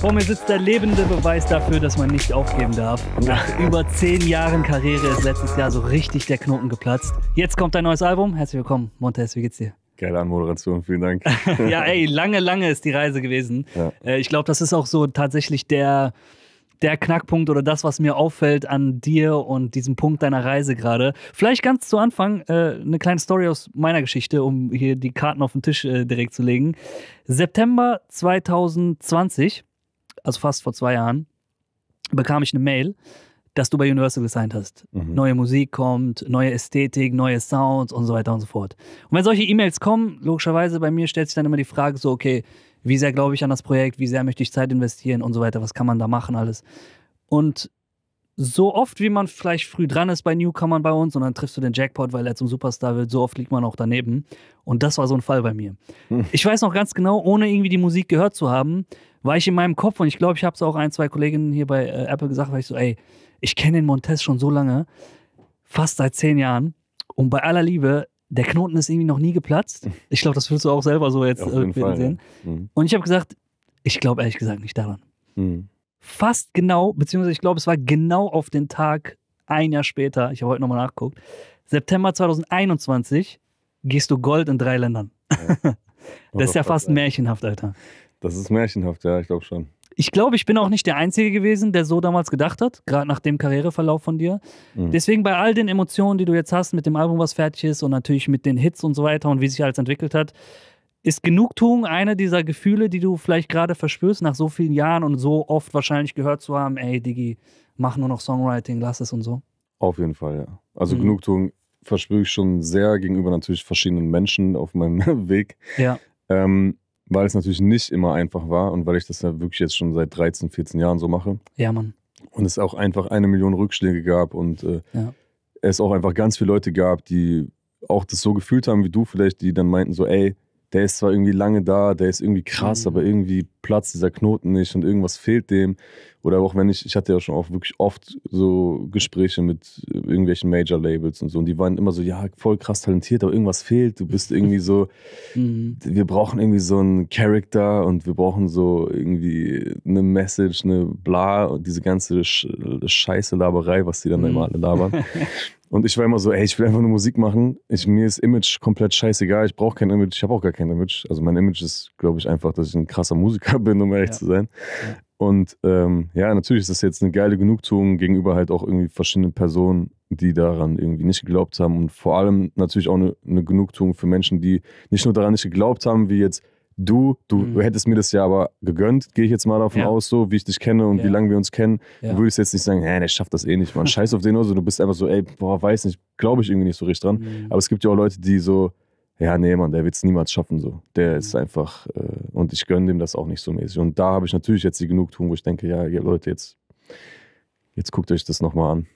Vor mir sitzt der lebende Beweis dafür, dass man nicht aufgeben darf. Nach über zehn Jahren Karriere ist letztes Jahr so richtig der Knoten geplatzt. Jetzt kommt dein neues Album. Herzlich willkommen, Montes. Wie geht's dir? Geile Anmoderation, vielen Dank. ja, ey, lange, lange ist die Reise gewesen. Ja. Äh, ich glaube, das ist auch so tatsächlich der, der Knackpunkt oder das, was mir auffällt an dir und diesem Punkt deiner Reise gerade. Vielleicht ganz zu Anfang äh, eine kleine Story aus meiner Geschichte, um hier die Karten auf den Tisch äh, direkt zu legen. September 2020 also fast vor zwei Jahren, bekam ich eine Mail, dass du bei Universal gesigned hast. Mhm. Neue Musik kommt, neue Ästhetik, neue Sounds und so weiter und so fort. Und wenn solche E-Mails kommen, logischerweise bei mir stellt sich dann immer die Frage so, okay, wie sehr glaube ich an das Projekt, wie sehr möchte ich Zeit investieren und so weiter, was kann man da machen alles. Und so oft, wie man vielleicht früh dran ist bei Newcomern bei uns und dann triffst du den Jackpot, weil er zum Superstar wird. So oft liegt man auch daneben. Und das war so ein Fall bei mir. Hm. Ich weiß noch ganz genau, ohne irgendwie die Musik gehört zu haben, war ich in meinem Kopf und ich glaube, ich habe es auch ein, zwei Kolleginnen hier bei äh, Apple gesagt, weil ich so, ey, ich kenne den Montez schon so lange, fast seit zehn Jahren. Und bei aller Liebe, der Knoten ist irgendwie noch nie geplatzt. Ich glaube, das willst du auch selber so jetzt äh, sehen. Ja. Mhm. Und ich habe gesagt, ich glaube ehrlich gesagt nicht daran. Mhm fast genau, beziehungsweise ich glaube, es war genau auf den Tag ein Jahr später, ich habe heute nochmal nachgeguckt, September 2021 gehst du Gold in drei Ländern. Ja. das ist ja fast märchenhaft, Alter. Das ist märchenhaft, ja, ich glaube schon. Ich glaube, ich bin auch nicht der Einzige gewesen, der so damals gedacht hat, gerade nach dem Karriereverlauf von dir. Mhm. Deswegen bei all den Emotionen, die du jetzt hast, mit dem Album, was fertig ist und natürlich mit den Hits und so weiter und wie sich alles entwickelt hat, ist Genugtuung einer dieser Gefühle, die du vielleicht gerade verspürst, nach so vielen Jahren und so oft wahrscheinlich gehört zu haben, ey, Digi, mach nur noch Songwriting, lass es und so? Auf jeden Fall, ja. Also mhm. Genugtuung verspüre ich schon sehr gegenüber natürlich verschiedenen Menschen auf meinem Weg. Ja. Ähm, weil es natürlich nicht immer einfach war und weil ich das ja wirklich jetzt schon seit 13, 14 Jahren so mache. Ja, Mann. Und es auch einfach eine Million Rückschläge gab und äh, ja. es auch einfach ganz viele Leute gab, die auch das so gefühlt haben wie du vielleicht, die dann meinten so, ey, der ist zwar irgendwie lange da, der ist irgendwie krass, mhm. aber irgendwie platzt dieser Knoten nicht und irgendwas fehlt dem. Oder auch wenn ich, ich hatte ja schon auch wirklich oft so Gespräche mit irgendwelchen Major-Labels und so und die waren immer so, ja, voll krass talentiert, aber irgendwas fehlt. Du bist irgendwie so, mhm. wir brauchen irgendwie so einen Charakter und wir brauchen so irgendwie eine Message, eine bla und diese ganze Scheiße-Laberei, was die dann mhm. immer alle labern. Und ich war immer so, ey, ich will einfach nur Musik machen. Ich, mir ist Image komplett scheißegal. Ich brauche kein Image. Ich habe auch gar kein Image. Also mein Image ist, glaube ich, einfach, dass ich ein krasser Musiker bin, um ehrlich ja. zu sein. Ja. Und ähm, ja, natürlich ist das jetzt eine geile Genugtuung gegenüber halt auch irgendwie verschiedenen Personen, die daran irgendwie nicht geglaubt haben. Und vor allem natürlich auch eine, eine Genugtuung für Menschen, die nicht nur daran nicht geglaubt haben, wie jetzt du, du mhm. hättest mir das ja aber gegönnt, gehe ich jetzt mal davon ja. aus, so wie ich dich kenne und ja. wie lange wir uns kennen. Ja. Du würdest jetzt nicht sagen, nee, der schafft das eh nicht, man. Scheiß auf den oder so. Du bist einfach so, ey, boah, weiß nicht, glaube ich irgendwie nicht so richtig dran. Mhm. Aber es gibt ja auch Leute, die so, ja, nee, Mann, der wird es niemals schaffen, so. Der mhm. ist einfach, äh, und ich gönne dem das auch nicht so mäßig. Und da habe ich natürlich jetzt die Genugtuung, wo ich denke, ja, Leute, jetzt, jetzt guckt euch das nochmal an.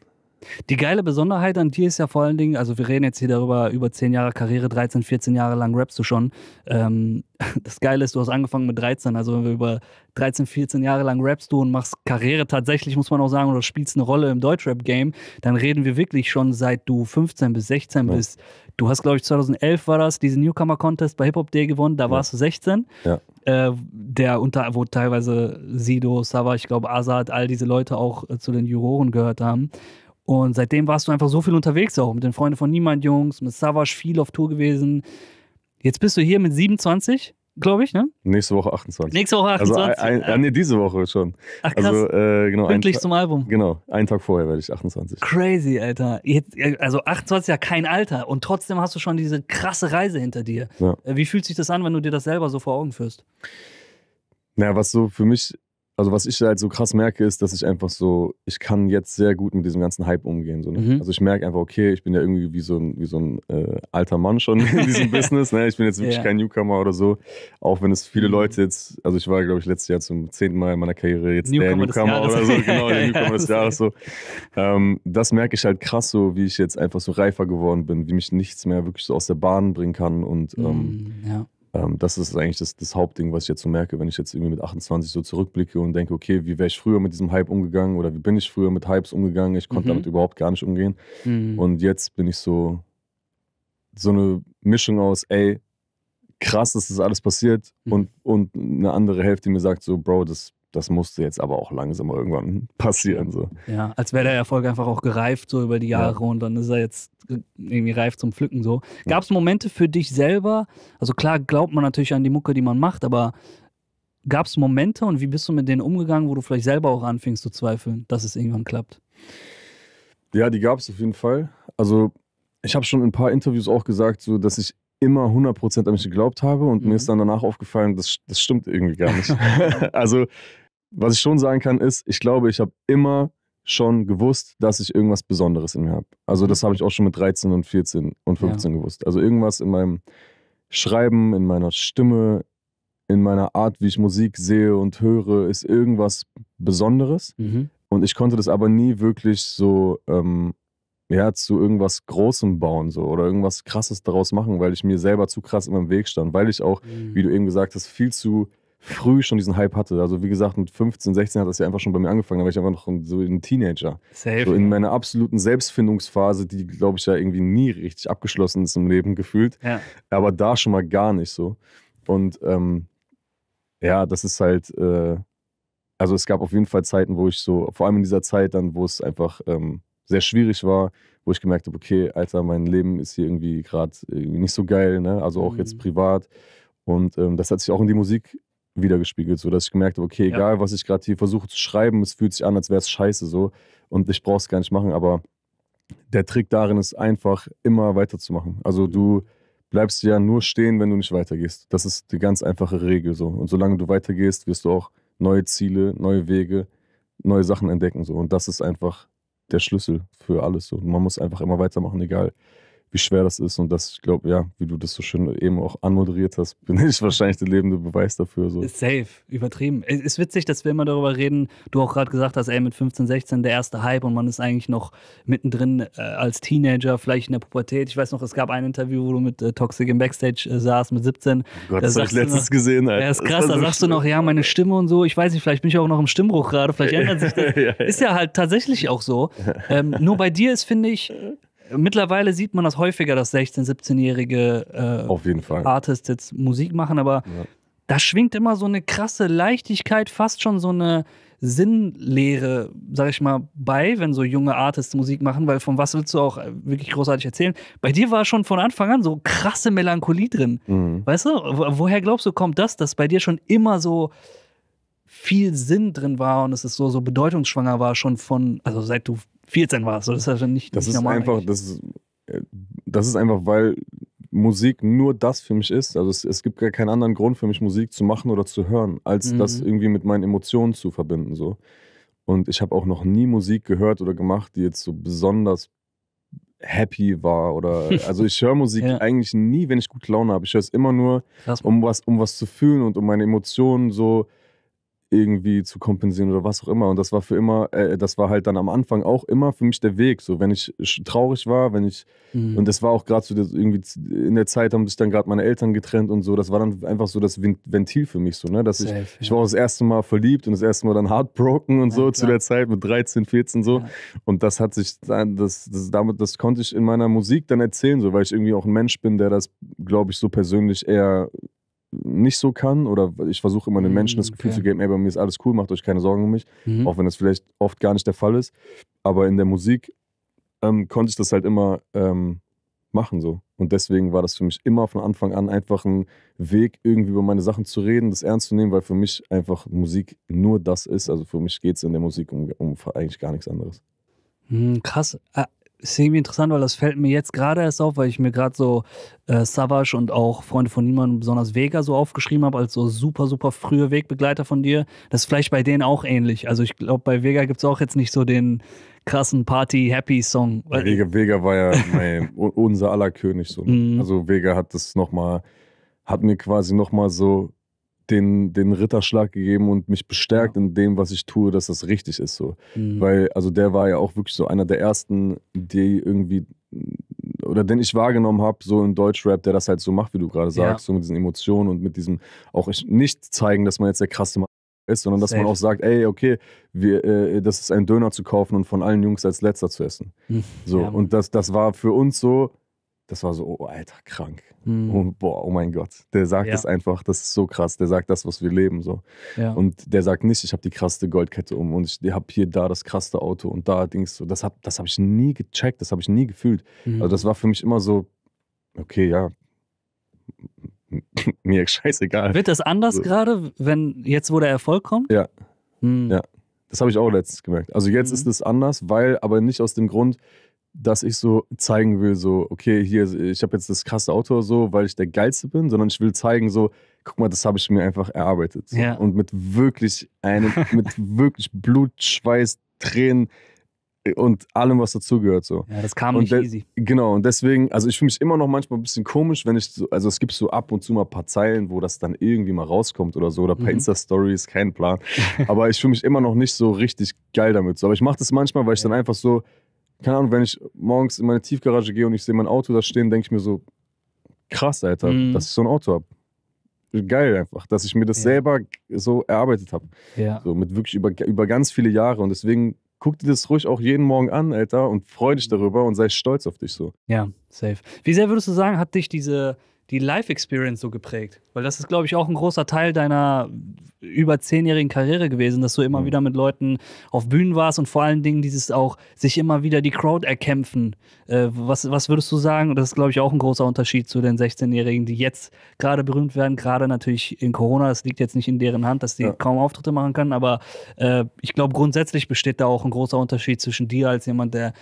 Die geile Besonderheit an dir ist ja vor allen Dingen, also wir reden jetzt hier darüber, über 10 Jahre Karriere, 13, 14 Jahre lang rappst du schon. Ähm, das Geile ist, du hast angefangen mit 13, also wenn wir über 13, 14 Jahre lang rappst du und machst Karriere tatsächlich, muss man auch sagen, oder spielst eine Rolle im Deutschrap-Game, dann reden wir wirklich schon seit du 15 bis 16 ja. bist. Du hast, glaube ich, 2011 war das, diesen Newcomer-Contest bei Hip-Hop Day gewonnen, da ja. warst du 16. Ja. Äh, der unter, wo teilweise Sido, Sava, ich glaube, Azad, all diese Leute auch äh, zu den Juroren gehört haben. Und seitdem warst du einfach so viel unterwegs, auch mit den Freunden von Niemand Jungs, mit Savage viel auf Tour gewesen. Jetzt bist du hier mit 27, glaube ich, ne? Nächste Woche 28. Nächste Woche 28. Also ein, ein, ah, nee, diese Woche schon. Ach, krass. Also, äh, genau, Pünktlich zum Album. Genau, einen Tag vorher werde ich 28. Crazy, Alter. Jetzt, äh, also 28 ist ja kein Alter und trotzdem hast du schon diese krasse Reise hinter dir. Ja. Äh, wie fühlt sich das an, wenn du dir das selber so vor Augen führst? Naja, was so für mich also was ich halt so krass merke, ist, dass ich einfach so, ich kann jetzt sehr gut mit diesem ganzen Hype umgehen. So, ne? mhm. Also ich merke einfach, okay, ich bin ja irgendwie wie so ein, wie so ein äh, alter Mann schon in diesem Business. Ne? Ich bin jetzt wirklich yeah. kein Newcomer oder so. Auch wenn es viele mhm. Leute jetzt, also ich war, glaube ich, letztes Jahr zum zehnten Mal in meiner Karriere jetzt Newcomer der Newcomer oder so, genau, der Newcomer des Jahres so. Ähm, das merke ich halt krass so, wie ich jetzt einfach so reifer geworden bin, wie mich nichts mehr wirklich so aus der Bahn bringen kann und ähm, mhm, ja ähm, das ist eigentlich das, das, Hauptding, was ich jetzt so merke, wenn ich jetzt irgendwie mit 28 so zurückblicke und denke, okay, wie wäre ich früher mit diesem Hype umgegangen oder wie bin ich früher mit Hypes umgegangen? Ich konnte mhm. damit überhaupt gar nicht umgehen. Mhm. Und jetzt bin ich so, so eine Mischung aus, ey, krass, dass das alles passiert mhm. und, und eine andere Hälfte, die mir sagt, so, Bro, das das musste jetzt aber auch langsam irgendwann passieren. So. Ja, als wäre der Erfolg einfach auch gereift so über die Jahre ja. und dann ist er jetzt irgendwie reif zum Pflücken so. Gab es Momente für dich selber? Also klar glaubt man natürlich an die Mucke, die man macht, aber gab es Momente und wie bist du mit denen umgegangen, wo du vielleicht selber auch anfingst zu zweifeln, dass es irgendwann klappt? Ja, die gab es auf jeden Fall. Also ich habe schon in ein paar Interviews auch gesagt, so, dass ich immer 100% an mich geglaubt habe und mhm. mir ist dann danach aufgefallen, das, das stimmt irgendwie gar nicht. also was ich schon sagen kann, ist, ich glaube, ich habe immer schon gewusst, dass ich irgendwas Besonderes in mir habe. Also das mhm. habe ich auch schon mit 13 und 14 und 15 ja. gewusst. Also irgendwas in meinem Schreiben, in meiner Stimme, in meiner Art, wie ich Musik sehe und höre, ist irgendwas Besonderes. Mhm. Und ich konnte das aber nie wirklich so ähm, ja, zu irgendwas Großem bauen so, oder irgendwas Krasses daraus machen, weil ich mir selber zu krass in meinem Weg stand, weil ich auch, mhm. wie du eben gesagt hast, viel zu früh schon diesen Hype hatte. Also wie gesagt, mit 15, 16 hat das ja einfach schon bei mir angefangen. Da war ich einfach noch so ein Teenager. Safe. So in meiner absoluten Selbstfindungsphase, die, glaube ich, ja irgendwie nie richtig abgeschlossen ist im Leben gefühlt. Ja. Aber da schon mal gar nicht so. Und ähm, ja, das ist halt, äh, also es gab auf jeden Fall Zeiten, wo ich so, vor allem in dieser Zeit dann, wo es einfach ähm, sehr schwierig war, wo ich gemerkt habe, okay, Alter, mein Leben ist hier irgendwie gerade nicht so geil, ne? Also auch mhm. jetzt privat. Und ähm, das hat sich auch in die Musik wiedergespiegelt, so dass ich gemerkt habe, okay, egal ja. was ich gerade hier versuche zu schreiben, es fühlt sich an, als wäre es scheiße so und ich brauche es gar nicht machen, aber der Trick darin ist einfach immer weiterzumachen. Also mhm. du bleibst ja nur stehen, wenn du nicht weitergehst. Das ist die ganz einfache Regel so und solange du weitergehst, wirst du auch neue Ziele, neue Wege, neue Sachen entdecken so und das ist einfach der Schlüssel für alles so. Man muss einfach immer weitermachen, egal wie schwer das ist und das, ich glaube, ja, wie du das so schön eben auch anmoderiert hast, bin ich wahrscheinlich der lebende Beweis dafür. So. Safe, übertrieben. Es ist witzig, dass wir immer darüber reden, du auch gerade gesagt hast, ey, mit 15, 16 der erste Hype und man ist eigentlich noch mittendrin äh, als Teenager, vielleicht in der Pubertät. Ich weiß noch, es gab ein Interview, wo du mit äh, Toxic im Backstage äh, saßt, mit 17. Oh Gott, da das habe ich letztens noch, gesehen. Alter. Ja, ist krass, da sagst du noch, ja, meine Stimme und so, ich weiß nicht, vielleicht bin ich auch noch im Stimmbruch gerade, vielleicht ändert sich das. ja, ja. Ist ja halt tatsächlich auch so. Ähm, nur bei dir ist, finde ich, mittlerweile sieht man das häufiger, dass 16-, 17-jährige äh, Artists jetzt Musik machen, aber ja. da schwingt immer so eine krasse Leichtigkeit, fast schon so eine Sinnlehre, sag ich mal, bei, wenn so junge Artists Musik machen, weil von was willst du auch äh, wirklich großartig erzählen? Bei dir war schon von Anfang an so krasse Melancholie drin. Mhm. Weißt du, woher glaubst du, kommt das, dass bei dir schon immer so viel Sinn drin war und es ist so, so bedeutungsschwanger war, schon von, also seit du 14 warst. Das ist ja nicht, das nicht normal. Einfach, das, ist, äh, das ist einfach, weil Musik nur das für mich ist. Also es, es, gibt gar keinen anderen Grund für mich, Musik zu machen oder zu hören, als mhm. das irgendwie mit meinen Emotionen zu verbinden. So. Und ich habe auch noch nie Musik gehört oder gemacht, die jetzt so besonders happy war oder also ich höre Musik ja. eigentlich nie, wenn ich gute Laune habe. Ich höre es immer nur, um was, um was zu fühlen und um meine Emotionen so äh, irgendwie zu kompensieren oder was auch immer. Und das war für immer, äh, das war halt dann am Anfang auch immer für mich der Weg. So, wenn ich traurig war, wenn ich, mhm. und das war auch gerade so, irgendwie in der Zeit haben sich dann gerade meine Eltern getrennt und so. Das war dann einfach so das Ventil für mich so, ne? Dass Safe, ich, ja. ich war auch das erste Mal verliebt und das erste Mal dann heartbroken und ja, so klar. zu der Zeit mit 13, 14 so. Ja. Und das hat sich, das, das, damit, das konnte ich in meiner Musik dann erzählen, so, weil ich irgendwie auch ein Mensch bin, der das, glaube ich, so persönlich eher nicht so kann oder ich versuche immer den Menschen das mm, Gefühl okay. zu geben, ey, bei mir ist alles cool, macht euch keine Sorgen um mich, mhm. auch wenn das vielleicht oft gar nicht der Fall ist. Aber in der Musik ähm, konnte ich das halt immer ähm, machen so. Und deswegen war das für mich immer von Anfang an einfach ein Weg, irgendwie über meine Sachen zu reden, das ernst zu nehmen, weil für mich einfach Musik nur das ist. Also für mich geht es in der Musik um, um eigentlich gar nichts anderes. Mhm, krass. Äh, ist irgendwie interessant, weil das fällt mir jetzt gerade erst auf, weil ich mir gerade so äh, Savage und auch Freunde von niemandem, besonders Vega, so aufgeschrieben habe, als so super, super frühe Wegbegleiter von dir. Das ist vielleicht bei denen auch ähnlich. Also ich glaube, bei Vega gibt es auch jetzt nicht so den krassen Party-Happy-Song. Vega, Vega war ja mein, unser aller König. So. Mm. Also Vega hat das nochmal, hat mir quasi nochmal so den, den Ritterschlag gegeben und mich bestärkt ja. in dem, was ich tue, dass das richtig ist. So. Mhm. Weil, also der war ja auch wirklich so einer der ersten, die irgendwie, oder den ich wahrgenommen habe, so in Deutschrap, der das halt so macht, wie du gerade sagst, ja. so mit diesen Emotionen und mit diesem auch nicht zeigen, dass man jetzt der krasse Mann ist, sondern dass Safe. man auch sagt, ey, okay, wir, äh, das ist ein Döner zu kaufen und von allen Jungs als letzter zu essen. Mhm. So, ja, und das, das war für uns so, das war so, oh, Alter, krank. Mhm. Und oh, boah, oh mein Gott. Der sagt ja. einfach, das ist so krass. Der sagt das, was wir leben. So. Ja. Und der sagt nicht, ich habe die krasse Goldkette um und ich habe hier da das krasse Auto und da Dings. So. Das habe das hab ich nie gecheckt, das habe ich nie gefühlt. Mhm. Also das war für mich immer so, okay, ja. Mir scheißegal. Wird das anders so. gerade, wenn jetzt, wo der Erfolg kommt? Ja. Mhm. Ja. Das habe ich auch letztens gemerkt. Also jetzt hm. ist es anders, weil, aber nicht aus dem Grund, dass ich so zeigen will, so, okay, hier, ich habe jetzt das krasse Auto so, weil ich der Geilste bin, sondern ich will zeigen, so, guck mal, das habe ich mir einfach erarbeitet. Ja. Und mit wirklich einem, mit wirklich Blut, Schweiß, Tränen äh, und allem, was dazugehört. So. Ja, das kam und nicht easy. Genau, und deswegen, also ich fühle mich immer noch manchmal ein bisschen komisch, wenn ich so, also es gibt so ab und zu mal ein paar Zeilen, wo das dann irgendwie mal rauskommt oder so, oder mhm. per Insta-Stories, kein Plan. aber ich fühle mich immer noch nicht so richtig geil damit. So. Aber ich mache das manchmal, weil ich ja. dann einfach so, keine Ahnung, wenn ich morgens in meine Tiefgarage gehe und ich sehe mein Auto da stehen, denke ich mir so, krass, Alter, mhm. dass ich so ein Auto habe. Geil einfach, dass ich mir das ja. selber so erarbeitet habe. Ja. So mit wirklich über, über ganz viele Jahre. Und deswegen guck dir das ruhig auch jeden Morgen an, Alter, und freu dich mhm. darüber und sei stolz auf dich so. Ja, safe. Wie sehr würdest du sagen, hat dich diese die Live-Experience so geprägt? Weil das ist, glaube ich, auch ein großer Teil deiner über zehnjährigen Karriere gewesen, dass du immer mhm. wieder mit Leuten auf Bühnen warst und vor allen Dingen dieses auch sich immer wieder die Crowd erkämpfen. Äh, was, was würdest du sagen? Das ist, glaube ich, auch ein großer Unterschied zu den 16-Jährigen, die jetzt gerade berühmt werden, gerade natürlich in Corona. Das liegt jetzt nicht in deren Hand, dass die ja. kaum Auftritte machen können, aber äh, ich glaube, grundsätzlich besteht da auch ein großer Unterschied zwischen dir als jemand, der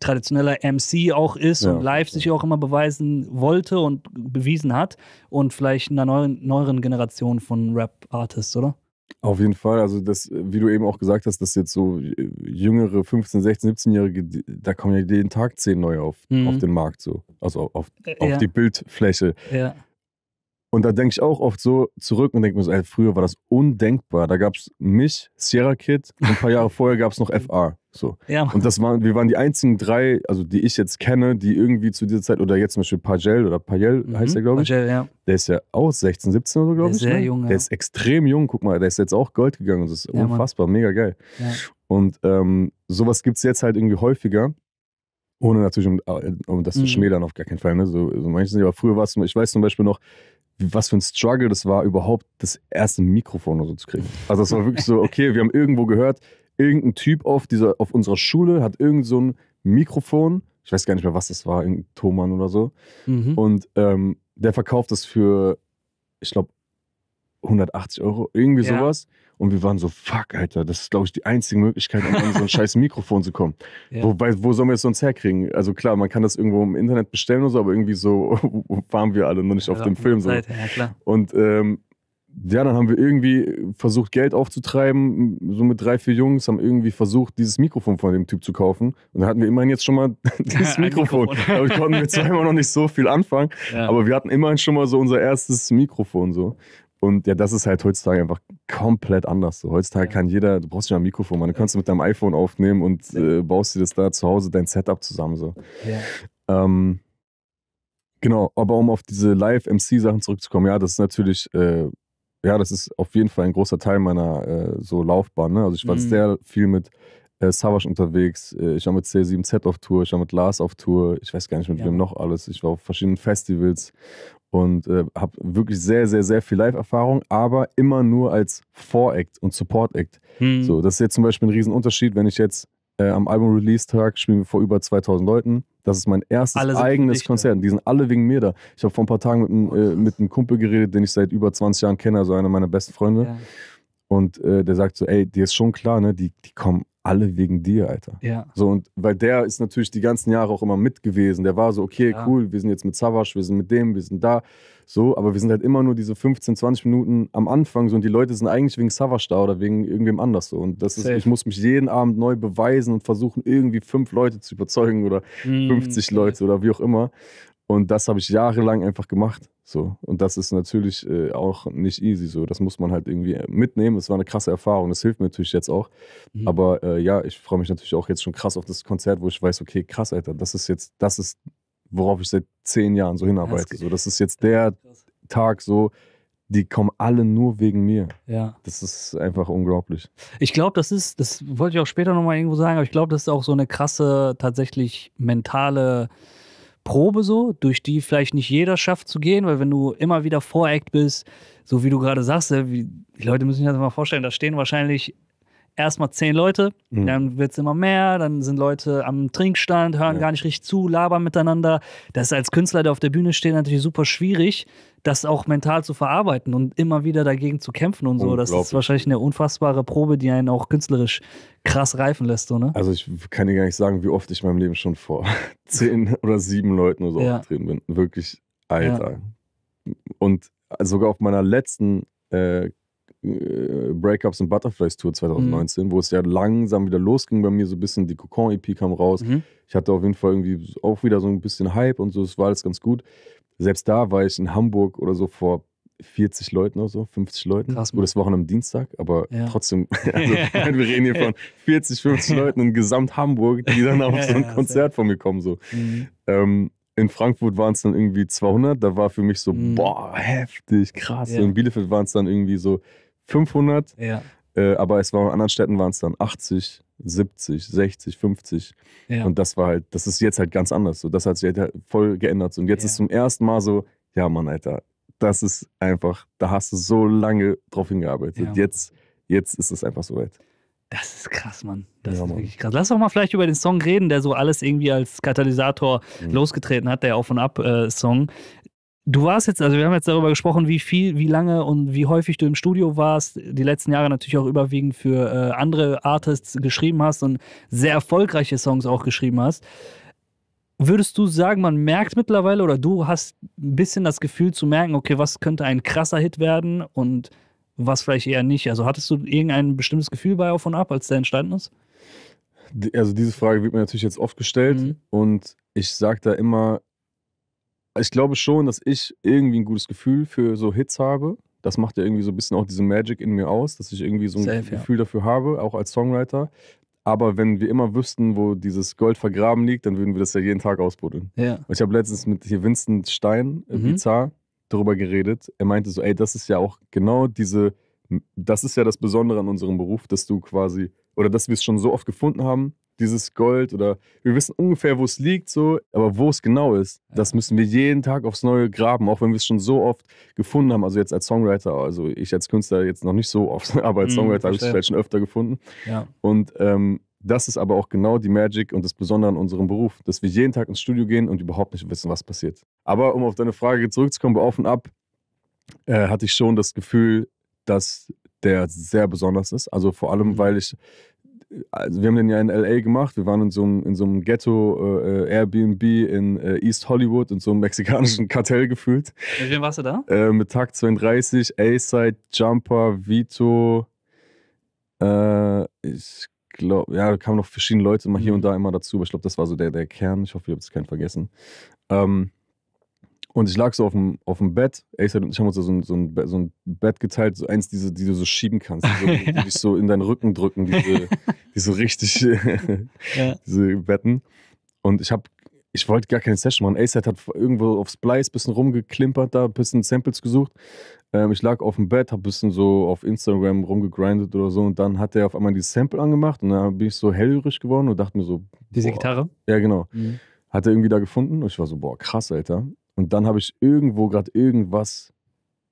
traditioneller MC auch ist ja, und live sich auch immer beweisen wollte und bewiesen hat und vielleicht einer neuen, neueren Generation von Rap-Artists, oder? Auf jeden Fall, also das, wie du eben auch gesagt hast, dass jetzt so jüngere 15, 16, 17-Jährige, da kommen ja jeden Tag zehn neue auf, mhm. auf den Markt, so, also auf, auf ja. die Bildfläche. Ja. Und da denke ich auch oft so zurück und denke mir so, ey, früher war das undenkbar. Da gab es mich, Sierra Kid, ein paar Jahre vorher gab es noch FR. So. Ja, und das waren, wir waren die einzigen drei, also die ich jetzt kenne, die irgendwie zu dieser Zeit, oder jetzt zum Beispiel Pajel oder Pajel mhm. heißt der, glaube ich. Pagel, ja. Der ist ja auch 16, 17 oder so, glaube ich. Sehr ne? jung, Der ist extrem jung, guck mal, der ist jetzt auch Gold gegangen. Das ist ja, unfassbar, Mann. mega geil. Und ähm, sowas gibt es jetzt halt irgendwie häufiger. Ohne natürlich, um, äh, um das mhm. zu schmälern, auf gar keinen Fall. Ne? So, so manches Aber früher war es, ich weiß zum Beispiel noch, was für ein Struggle das war, überhaupt das erste Mikrofon oder so zu kriegen. Also es war wirklich so, okay, wir haben irgendwo gehört, irgendein Typ auf, dieser, auf unserer Schule hat irgend so ein Mikrofon. Ich weiß gar nicht mehr, was das war, irgendein Thomann oder so. Mhm. Und ähm, der verkauft das für, ich glaube, 180 Euro, irgendwie ja. sowas. Und wir waren so, fuck, Alter, das ist, glaube ich, die einzige Möglichkeit, an so ein scheiß Mikrofon zu kommen. Ja. Wo, wo sollen wir es sonst herkriegen? Also klar, man kann das irgendwo im Internet bestellen oder so, aber irgendwie so waren wir alle noch nicht ja, auf dem Film. So. klar. und ähm, ja, dann haben wir irgendwie versucht, Geld aufzutreiben, so mit drei, vier Jungs, haben irgendwie versucht, dieses Mikrofon von dem Typ zu kaufen. Und dann hatten wir immerhin jetzt schon mal dieses Mikrofon. Mikrofon. wir konnten mit zweimal noch nicht so viel anfangen, ja. aber wir hatten immerhin schon mal so unser erstes Mikrofon so. Und ja, das ist halt heutzutage einfach komplett anders. So, heutzutage ja. kann jeder, du brauchst ja ein Mikrofon, man, du kannst ja. mit deinem iPhone aufnehmen und äh, baust dir das da zu Hause, dein Setup zusammen. So. Ja. Ähm, genau, aber um auf diese Live-MC-Sachen zurückzukommen, ja, das ist natürlich äh, ja, das ist auf jeden Fall ein großer Teil meiner äh, so Laufbahn. Ne? Also ich war mhm. sehr viel mit äh, Savage unterwegs, äh, ich war mit C7Z auf Tour, ich war mit Lars auf Tour, ich weiß gar nicht mit ja. wem noch alles. Ich war auf verschiedenen Festivals und äh, habe wirklich sehr, sehr, sehr viel Live-Erfahrung, aber immer nur als Vor-Act und Support-Act. Mhm. So, das ist jetzt zum Beispiel ein Riesenunterschied, wenn ich jetzt äh, am Album-Release-Tag spielen wir vor über 2000 Leuten das ist mein erstes eigenes Konzert. Die sind alle wegen mir da. Ich habe vor ein paar Tagen mit einem, oh, äh, mit einem Kumpel geredet, den ich seit über 20 Jahren kenne, also einer meiner besten Freunde. Ja. Und äh, der sagt so, ey, dir ist schon klar, ne? Die, die kommen alle wegen dir, Alter. Ja. So, und weil der ist natürlich die ganzen Jahre auch immer mit gewesen. Der war so, okay, ja. cool, wir sind jetzt mit Savasch, wir sind mit dem, wir sind da. So, aber wir sind halt immer nur diese 15, 20 Minuten am Anfang so und die Leute sind eigentlich wegen Savasch da oder wegen irgendwem anders so. Und das Safe. ist, ich muss mich jeden Abend neu beweisen und versuchen, irgendwie fünf Leute zu überzeugen oder mhm. 50 Leute oder wie auch immer. Und das habe ich jahrelang einfach gemacht. So. Und das ist natürlich äh, auch nicht easy. So. Das muss man halt irgendwie äh, mitnehmen. Es war eine krasse Erfahrung. Das hilft mir natürlich jetzt auch. Mhm. Aber äh, ja, ich freue mich natürlich auch jetzt schon krass auf das Konzert, wo ich weiß, okay, krass, Alter, das ist jetzt, das ist, worauf ich seit zehn Jahren so hinarbeite. so, das ist jetzt der krass. Tag, so, die kommen alle nur wegen mir. Ja. Das ist einfach unglaublich. Ich glaube, das ist, das wollte ich auch später nochmal irgendwo sagen, aber ich glaube, das ist auch so eine krasse, tatsächlich mentale Probe so, durch die vielleicht nicht jeder schafft zu gehen, weil wenn du immer wieder voreckt bist, so wie du gerade sagst, äh, die Leute müssen sich das mal vorstellen, da stehen wahrscheinlich erstmal zehn Leute, mhm. dann wird es immer mehr, dann sind Leute am Trinkstand, hören ja. gar nicht richtig zu, labern miteinander. Das ist als Künstler, der auf der Bühne steht, natürlich super schwierig, das auch mental zu verarbeiten und immer wieder dagegen zu kämpfen und so. Das ist wahrscheinlich eine unfassbare Probe, die einen auch künstlerisch krass reifen lässt, oder? Ne? Also ich kann dir gar nicht sagen, wie oft ich in meinem Leben schon vor zehn oder sieben Leuten oder so ja. aufgetreten bin. Wirklich, Alter. Ja. Und sogar auf meiner letzten äh, äh, Breakups und Butterflies Tour 2019, mhm. wo es ja langsam wieder losging bei mir, so ein bisschen die Cocon-EP kam raus. Mhm. Ich hatte auf jeden Fall irgendwie auch wieder so ein bisschen Hype und so, es war alles ganz gut. Selbst da war ich in Hamburg oder so vor 40 Leuten oder so, 50 Leuten. Krass, Gut, das war auch am Dienstag, aber ja. trotzdem, also, wir reden hier von 40, 50 Leuten in gesamt Hamburg, die dann auf so ein ja, Konzert von mir kommen. So. Mhm. Ähm, in Frankfurt waren es dann irgendwie 200, da war für mich so, mhm. boah, heftig, krass. In Bielefeld waren es dann irgendwie so 500. Ja. Äh, aber es war in anderen Städten waren es dann 80, 70, 60, 50. Ja. Und das war halt, das ist jetzt halt ganz anders. So, das hat sich halt, halt voll geändert. Und jetzt ja. ist zum ersten Mal so, ja, Mann, Alter, das ist einfach, da hast du so lange drauf hingearbeitet. Ja. Jetzt, jetzt ist es einfach so weit. Das ist krass, Mann. Das ja, ist Mann. wirklich krass. Lass doch mal vielleicht über den Song reden, der so alles irgendwie als Katalysator mhm. losgetreten hat, der Auf- und Ab-Song. Äh, Du warst jetzt, also wir haben jetzt darüber gesprochen, wie viel, wie lange und wie häufig du im Studio warst, die letzten Jahre natürlich auch überwiegend für äh, andere Artists geschrieben hast und sehr erfolgreiche Songs auch geschrieben hast. Würdest du sagen, man merkt mittlerweile oder du hast ein bisschen das Gefühl zu merken, okay, was könnte ein krasser Hit werden und was vielleicht eher nicht? Also hattest du irgendein bestimmtes Gefühl bei Auf und Ab, als der entstanden ist? Also diese Frage wird mir natürlich jetzt oft gestellt mhm. und ich sage da immer, ich glaube schon, dass ich irgendwie ein gutes Gefühl für so Hits habe. Das macht ja irgendwie so ein bisschen auch diese Magic in mir aus, dass ich irgendwie so ein Self, Gefühl ja. dafür habe, auch als Songwriter. Aber wenn wir immer wüssten, wo dieses Gold vergraben liegt, dann würden wir das ja jeden Tag ausbuddeln. Ja. Ich habe letztens mit hier Vincent Stein, äh, mhm. Bizarre, darüber geredet. Er meinte so, ey, das ist ja auch genau diese, das ist ja das Besondere an unserem Beruf, dass du quasi, oder dass wir es schon so oft gefunden haben, dieses Gold oder wir wissen ungefähr, wo es liegt, so, aber wo es genau ist, ja. das müssen wir jeden Tag aufs Neue graben, auch wenn wir es schon so oft gefunden haben. Also jetzt als Songwriter, also ich als Künstler jetzt noch nicht so oft, aber als mhm, Songwriter habe ich es vielleicht schon öfter gefunden. Ja. Und ähm, das ist aber auch genau die Magic und das Besondere an unserem Beruf, dass wir jeden Tag ins Studio gehen und überhaupt nicht wissen, was passiert. Aber um auf deine Frage zurückzukommen, bei Auf und Ab äh, hatte ich schon das Gefühl, dass der sehr besonders ist. Also vor allem, mhm. weil ich also wir haben den ja in LA gemacht, wir waren in so einem, in so einem Ghetto äh, äh, Airbnb in äh, East Hollywood, in so einem mexikanischen Kartell gefühlt. Mit wem warst du da? Äh, mit Tag 32, A-Side, Jumper, Vito, äh, ich glaube, ja, da kamen noch verschiedene Leute immer hier mhm. und da immer dazu, aber ich glaube, das war so der, der Kern. Ich hoffe, ihr habt es keinen vergessen. Ähm, und ich lag so auf dem, auf dem Bett. Ace und ich haben uns so ein, so ein, so ein Bett geteilt, so eins, diese, die du so schieben kannst, so, die, die dich so in deinen Rücken drücken, diese, diese richtig, diese Betten. Und ich habe ich wollte gar keine Session machen. Ace hat irgendwo auf Splice ein bisschen rumgeklimpert, da ein bisschen Samples gesucht. Ähm, ich lag auf dem Bett, habe ein bisschen so auf Instagram rumgegrindet oder so und dann hat er auf einmal dieses Sample angemacht und dann bin ich so hellhörig geworden und dachte mir so. Diese boah. Gitarre? Ja, genau. Mhm. Hat er irgendwie da gefunden und ich war so, boah, krass, Alter. Und dann habe ich irgendwo gerade irgendwas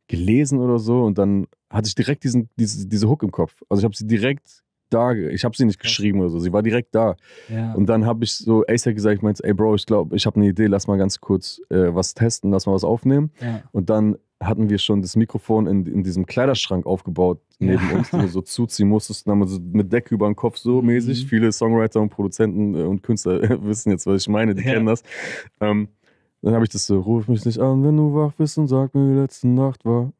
gelesen oder so und dann hatte ich direkt diesen, diese, diese Hook im Kopf. Also ich habe sie direkt da, ich habe sie nicht geschrieben oder so, sie war direkt da. Ja. Und dann habe ich so ASAP gesagt, ich meinte, ey Bro, ich glaube, ich habe eine Idee, lass mal ganz kurz äh, was testen, lass mal was aufnehmen. Ja. Und dann hatten wir schon das Mikrofon in, in diesem Kleiderschrank aufgebaut neben ja. uns, den du so zuziehen musstest, dann haben wir so mit Decke über den Kopf so mhm. mäßig. Viele Songwriter und Produzenten äh, und Künstler wissen jetzt, was ich meine, die kennen das. Ähm, dann habe ich das so, ruf mich nicht an, wenn du wach bist und sag mir, wie die letzte Nacht war.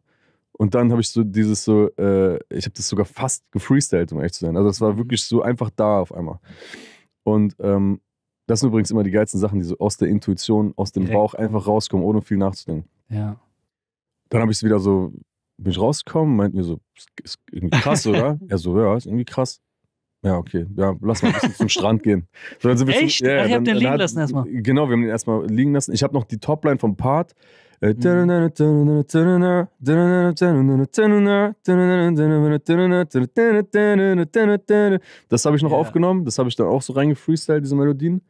Und dann habe ich so dieses so, äh, ich habe das sogar fast gefreestylt, um echt zu sein. Also das war mhm. wirklich so einfach da auf einmal. Und ähm, das sind übrigens immer die geilsten Sachen, die so aus der Intuition, aus dem Direkt. Bauch einfach rauskommen, ohne viel nachzudenken. Ja. Dann habe ich es wieder so, bin ich rausgekommen, meint mir so, ist irgendwie krass, oder? er so, ja, ist irgendwie krass. Ja, okay. Ja, lass mal ein bisschen zum Strand gehen. So, dann sind wir Echt? Zum, yeah, Ach, ihr habt den liegen hat, lassen erstmal. Genau, wir haben den erstmal liegen lassen. Ich habe noch die Topline vom Part. Das habe ich noch yeah. aufgenommen. Das habe ich dann auch so reingefreestylt, diese Melodien.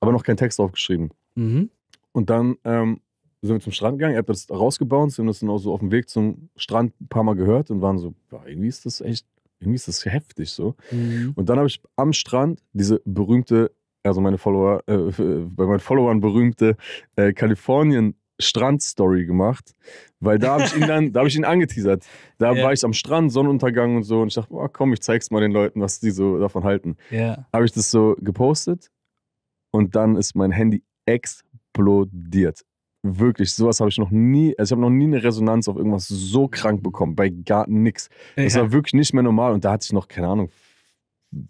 Aber noch keinen Text aufgeschrieben. Mhm. Und dann ähm, sind wir zum Strand gegangen. Er hat das rausgebaut. Sie haben das dann auch so auf dem Weg zum Strand ein paar Mal gehört und waren so, ja, irgendwie ist das echt irgendwie ist das heftig so. Mhm. Und dann habe ich am Strand diese berühmte, also meine Follower, äh, äh bei meinen Followern berühmte äh, Kalifornien Strand-Story gemacht, weil da habe ich ihn dann, da habe ich ihn angeteasert. Da yeah. war ich am Strand, Sonnenuntergang und so und ich dachte, oh, komm, ich zeig's mal den Leuten, was die so davon halten. Yeah. Habe ich das so gepostet und dann ist mein Handy explodiert wirklich, sowas habe ich noch nie, also ich habe noch nie eine Resonanz auf irgendwas so krank bekommen, bei gar nichts. Das ja. war wirklich nicht mehr normal und da hatte ich noch, keine Ahnung,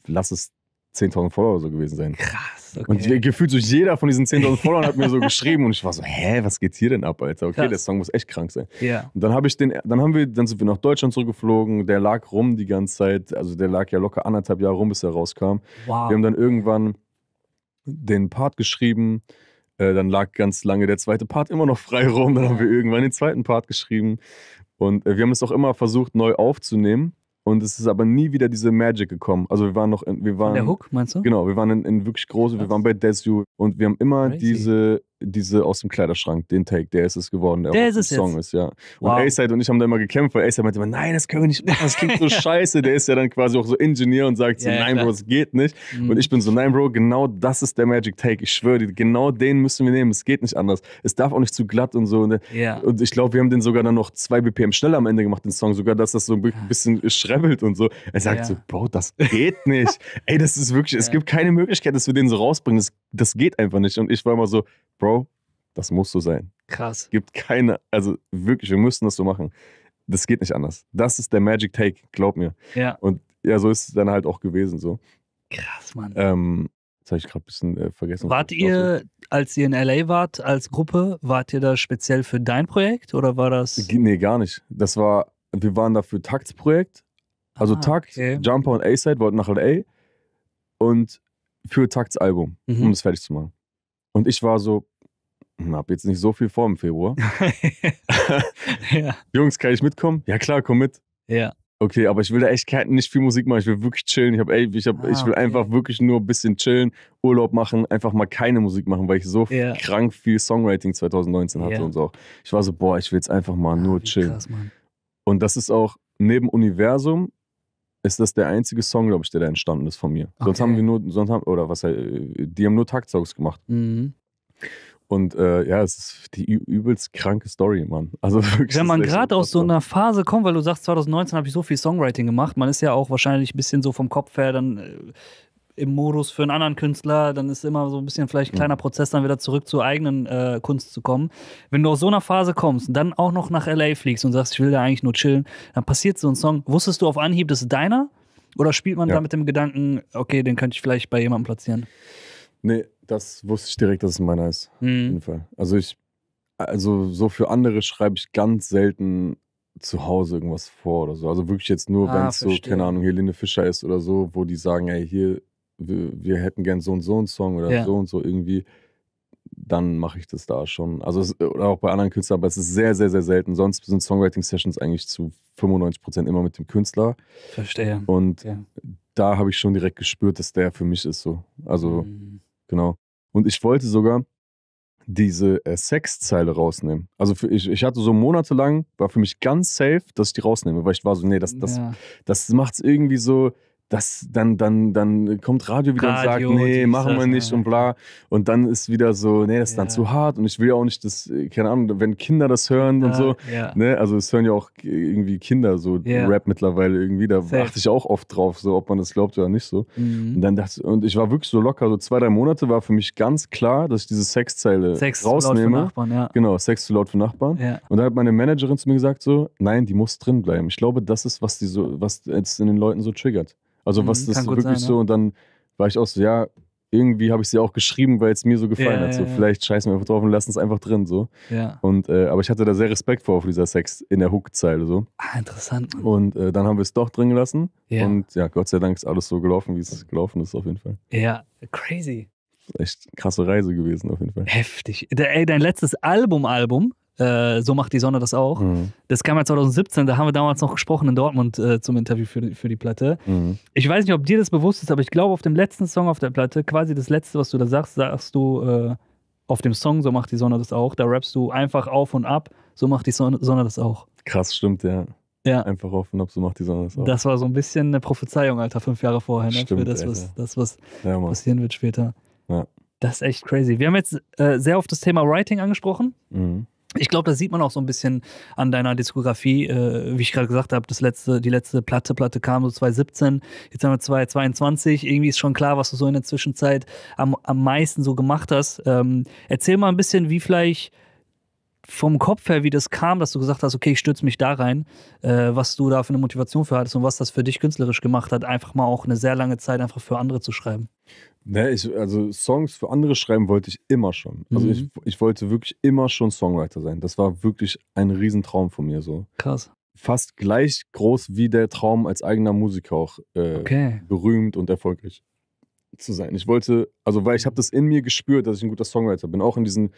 lass es 10.000 Follower so gewesen sein. Krass, okay. Und gefühlt so jeder von diesen 10.000 Followern hat mir so geschrieben und ich war so, hä, was geht hier denn ab, Alter? Okay, Krass. der Song muss echt krank sein. Ja. Und dann habe ich den, dann haben wir, dann sind wir nach Deutschland zurückgeflogen, der lag rum die ganze Zeit, also der lag ja locker anderthalb Jahre rum, bis er rauskam. Wow. Wir haben dann irgendwann den Part geschrieben, äh, dann lag ganz lange der zweite Part immer noch frei rum. Dann haben wir irgendwann den zweiten Part geschrieben. Und äh, wir haben es auch immer versucht, neu aufzunehmen. Und es ist aber nie wieder diese Magic gekommen. Also wir waren noch in, wir waren. Der Hook, meinst du? Genau, wir waren in, in wirklich große, wir waren bei Desu und wir haben immer Crazy. diese diese aus dem Kleiderschrank, den Take, der ist es geworden, der, der ist es Song jetzt. ist, ja. Und wow. A-Side und ich haben da immer gekämpft, weil A-Side meinte immer, nein, das können wir nicht machen, das klingt so scheiße. Der ist ja dann quasi auch so Ingenieur und sagt so, ja, nein, klar. Bro, es geht nicht. Mhm. Und ich bin so, nein, Bro, genau das ist der Magic Take. Ich schwöre dir, genau den müssen wir nehmen. Es geht nicht anders. Es darf auch nicht zu glatt und so. Ja. Und ich glaube, wir haben den sogar dann noch zwei BPM schneller am Ende gemacht, den Song, sogar, dass das so ein bisschen schrebbelt und so. Er sagt ja. so, Bro, das geht nicht. Ey, das ist wirklich, es gibt keine Möglichkeit, dass wir den so rausbringen. Das, das geht einfach nicht. Und ich war immer so, Bro, das muss so sein. Krass. Gibt keine, also wirklich, wir müssen das so machen. Das geht nicht anders. Das ist der Magic Take, glaub mir. Ja. Und ja, so ist es dann halt auch gewesen so. Krass, Mann. Ähm, das habe ich gerade ein bisschen äh, vergessen. Wart ihr, als ihr in LA wart, als Gruppe, wart ihr da speziell für dein Projekt oder war das? Nee, gar nicht. Das war, wir waren da für Takts Projekt. Also ah, Takt, okay. Jumper und A-Side wollten nach LA und für Takts Album, mhm. um das fertig zu machen. Und ich war so, hm, hab jetzt nicht so viel vor im Februar. ja. Jungs, kann ich mitkommen? Ja klar, komm mit. Ja. Okay, aber ich will da echt nicht viel Musik machen. Ich will wirklich chillen. Ich, hab, ey, ich, hab, ah, ich will okay. einfach wirklich nur ein bisschen chillen, Urlaub machen, einfach mal keine Musik machen, weil ich so yeah. krank viel Songwriting 2019 hatte yeah. und so. Ich war so, boah, ich will jetzt einfach mal ah, nur chillen. Krass, und das ist auch neben Universum ist das der einzige Song, glaube ich, der da entstanden ist von mir. Okay. Sonst haben wir nur, sonst haben, oder was, äh, die haben nur Taktsongs gemacht. Mhm. Und äh, ja, es ist die übelst kranke Story, Mann. Also wirklich. Wenn man gerade aus so einer Phase kommt, weil du sagst, 2019 habe ich so viel Songwriting gemacht, man ist ja auch wahrscheinlich ein bisschen so vom Kopf her dann äh, im Modus für einen anderen Künstler, dann ist immer so ein bisschen vielleicht ein mhm. kleiner Prozess, dann wieder zurück zur eigenen äh, Kunst zu kommen. Wenn du aus so einer Phase kommst und dann auch noch nach LA fliegst und sagst, ich will da eigentlich nur chillen, dann passiert so ein Song. Wusstest du auf Anhieb, das ist deiner? Oder spielt man ja. da mit dem Gedanken, okay, den könnte ich vielleicht bei jemandem platzieren? Nee, das wusste ich direkt, dass es meiner ist. Mhm. Auf jeden Fall. Also ich, also so für andere schreibe ich ganz selten zu Hause irgendwas vor oder so. Also wirklich jetzt nur, ah, wenn es so, keine Ahnung, hier Linde Fischer ist oder so, wo die sagen, ey, hier, wir, wir hätten gern so und so einen Song oder ja. so und so irgendwie, dann mache ich das da schon. Also es, oder auch bei anderen Künstlern, aber es ist sehr, sehr, sehr selten. Sonst sind Songwriting-Sessions eigentlich zu 95% immer mit dem Künstler. Verstehe. Und ja. da habe ich schon direkt gespürt, dass der für mich ist so. Also. Mhm genau. Und ich wollte sogar diese äh, Sexzeile rausnehmen. Also für, ich, ich hatte so monatelang, war für mich ganz safe, dass ich die rausnehme, weil ich war so, nee, das, das, ja. das macht es irgendwie so, das, dann, dann, dann kommt Radio wieder Radio, und sagt, nee, machen wir nicht ja. und bla. Und dann ist wieder so, nee, das ist ja. dann zu hart und ich will ja auch nicht, das, keine Ahnung, wenn Kinder das hören ja, und so, ne, also es hören ja auch irgendwie Kinder so Rap mittlerweile irgendwie, da Safe. achte ich auch oft drauf, so, ob man das glaubt oder nicht so. Mhm. Und dann dachte und ich war wirklich so locker, so zwei, drei Monate war für mich ganz klar, dass ich diese Sexzeile Sex rausnehme. Zu laut für Nachbarn, ja. Genau, Sex zu laut für Nachbarn. Und da hat meine Managerin zu mir gesagt so, nein, die muss drin bleiben. Ich glaube, das ist, was die so, was jetzt in den Leuten so triggert. Also, mhm, was das wirklich sein, so, ja. und dann war ich auch so, ja, irgendwie habe ich sie auch geschrieben, weil es mir so gefallen yeah, hat. So, vielleicht scheißen wir einfach drauf und lassen es einfach drin. So. Yeah. Und, äh, aber ich hatte da sehr Respekt vor auf dieser Sex in der Hook-Zeile. So. Ah, interessant. Mann. Und äh, dann haben wir es doch drin gelassen. Und ja, Gott sei Dank ist alles so gelaufen, wie es gelaufen ist, auf jeden Fall. Ja, crazy. Echt krasse Reise gewesen, auf jeden Fall. Heftig. Ey, dein letztes Album-Album äh, so macht die Sonne das auch. Mhm. Das kam ja 2017, da haben wir damals noch gesprochen in Dortmund äh, zum Interview für, für die Platte. Mhm. Ich weiß nicht, ob dir das bewusst ist, aber ich glaube, auf dem letzten Song auf der Platte, quasi das letzte, was du da sagst, sagst du äh, auf dem Song, so macht die Sonne das auch. Da rappst du einfach auf und ab, so macht die Sonne, Sonne das auch. Krass, stimmt, ja. Ja. Einfach auf und ab, so macht die Sonne das auch. Das war so ein bisschen eine Prophezeiung, Alter, fünf Jahre vorher, ne? Stimmt, für das, was, das, was ja, passieren wird später. Ja. Das ist echt crazy. Wir haben jetzt äh, sehr oft das Thema Writing angesprochen. Mhm. Ich glaube, das sieht man auch so ein bisschen an deiner Diskografie, äh, wie ich gerade gesagt habe, das letzte, die letzte Platte, Platte kam so 2017, jetzt haben wir 2022, irgendwie ist schon klar, was du so in der Zwischenzeit am, am meisten so gemacht hast. Ähm, erzähl mal ein bisschen, wie vielleicht vom Kopf her, wie das kam, dass du gesagt hast, okay, ich stürze mich da rein, äh, was du da für eine Motivation für hattest und was das für dich künstlerisch gemacht hat, einfach mal auch eine sehr lange Zeit einfach für andere zu schreiben? Ne, ich, also Songs für andere schreiben wollte ich immer schon. Also mhm. ich, ich wollte wirklich immer schon Songwriter sein. Das war wirklich ein Riesentraum von mir so. Krass. Fast gleich groß wie der Traum als eigener Musiker auch äh, okay. berühmt und erfolgreich zu sein. Ich wollte, also weil ich habe das in mir gespürt, dass ich ein guter Songwriter bin. Auch in diesen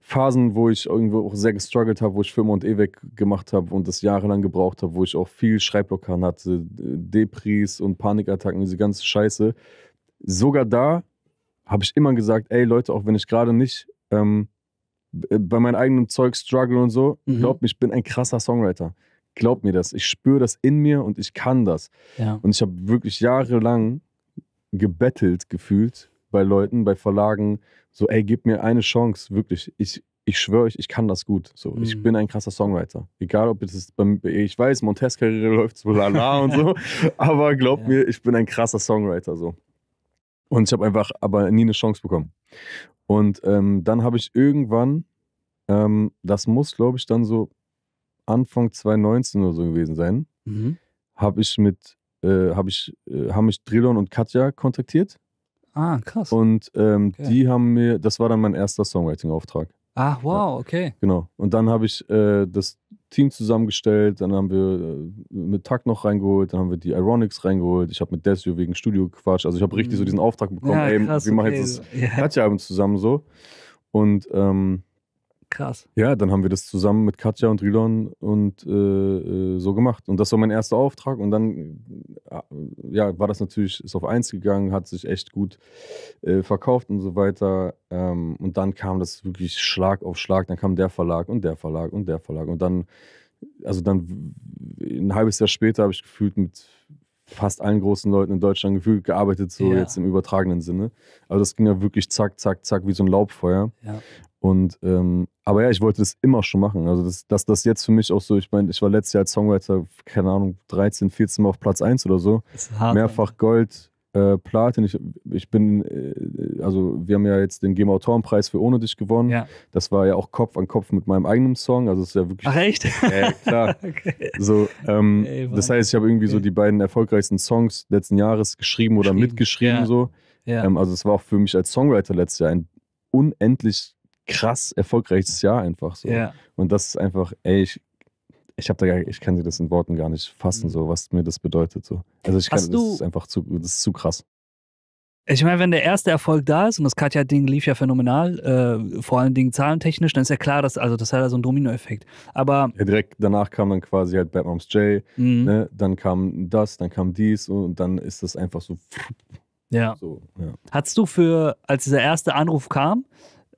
Phasen, wo ich irgendwo auch sehr gestruggelt habe, wo ich Firma und Eweg gemacht habe und das jahrelang gebraucht habe, wo ich auch viel Schreibblockaden hatte, Depris und Panikattacken, diese ganze Scheiße. Sogar da habe ich immer gesagt, ey Leute, auch wenn ich gerade nicht ähm, bei meinem eigenen Zeug struggle und so, mhm. glaubt mir, ich bin ein krasser Songwriter. Glaubt mir das. Ich spüre das in mir und ich kann das. Ja. Und ich habe wirklich jahrelang gebettelt gefühlt bei Leuten, bei Verlagen, so, ey, gib mir eine Chance, wirklich. Ich, ich schwöre euch, ich kann das gut. So, mhm. Ich bin ein krasser Songwriter. Egal, ob es ist, ich weiß, Montes Karriere läuft so lala und so, aber glaubt ja. mir, ich bin ein krasser Songwriter. So. Und ich habe einfach aber nie eine Chance bekommen. Und ähm, dann habe ich irgendwann, ähm, das muss, glaube ich, dann so Anfang 2019 oder so gewesen sein, mhm. habe ich mit äh, hab ich, äh, haben mich Drilon und Katja kontaktiert. Ah, krass. Und ähm, okay. die haben mir, das war dann mein erster Songwriting-Auftrag. Ah, wow, ja. okay. Genau. Und dann habe ich äh, das Team zusammengestellt, dann haben wir äh, mit Takt noch reingeholt, dann haben wir die Ironics reingeholt, ich habe mit Desio wegen Studio gequatscht, also ich habe richtig so mhm. diesen Auftrag bekommen, ja, krass, ey, wir okay. machen jetzt das ja. Katja-Album zusammen so. Und ähm, Krass. Ja, dann haben wir das zusammen mit Katja und Rilon und äh, äh, so gemacht. Und das war mein erster Auftrag. Und dann äh, ja, war das natürlich, ist auf eins gegangen, hat sich echt gut äh, verkauft und so weiter. Ähm, und dann kam das wirklich Schlag auf Schlag. Dann kam der Verlag und der Verlag und der Verlag. Und dann, also dann ein halbes Jahr später habe ich gefühlt mit fast allen großen Leuten in Deutschland gefühlt gearbeitet, so ja. jetzt im übertragenen Sinne. Aber also das ging ja wirklich zack, zack, zack, wie so ein Laubfeuer. Ja. Und ähm, aber ja, ich wollte das immer schon machen. Also das, dass das jetzt für mich auch so, ich meine, ich war letztes Jahr als Songwriter, keine Ahnung, 13, 14 Mal auf Platz 1 oder so. Hart, Mehrfach Alter. Gold, äh, Platin. Ich, ich bin, äh, also wir haben ja jetzt den GEMA Autorenpreis für Ohne dich gewonnen. Ja. Das war ja auch Kopf an Kopf mit meinem eigenen Song. Also es ist ja wirklich. Ach echt? Äh, klar. okay. so, ähm, Ey, das heißt, ich habe irgendwie okay. so die beiden erfolgreichsten Songs letzten Jahres geschrieben oder geschrieben. mitgeschrieben. Ja. So. Ja. Ähm, also es war auch für mich als Songwriter letztes Jahr ein unendlich krass erfolgreiches Jahr einfach so. Ja. Und das ist einfach, ey, ich, ich habe da gar, ich kann dir das in Worten gar nicht fassen, mhm. so was mir das bedeutet so. Also ich kann, Hast das ist einfach zu, das ist zu krass. Ich meine, wenn der erste Erfolg da ist, und das Katja-Ding lief ja phänomenal, äh, vor allen Dingen zahlentechnisch, dann ist ja klar, dass, also das hat ja so einen Dominoeffekt. Aber. Ja, direkt danach kam dann quasi halt Bad Moms J, mhm. ne? dann kam das, dann kam dies und dann ist das einfach so. Ja. So, ja. Hattest du für, als dieser erste Anruf kam,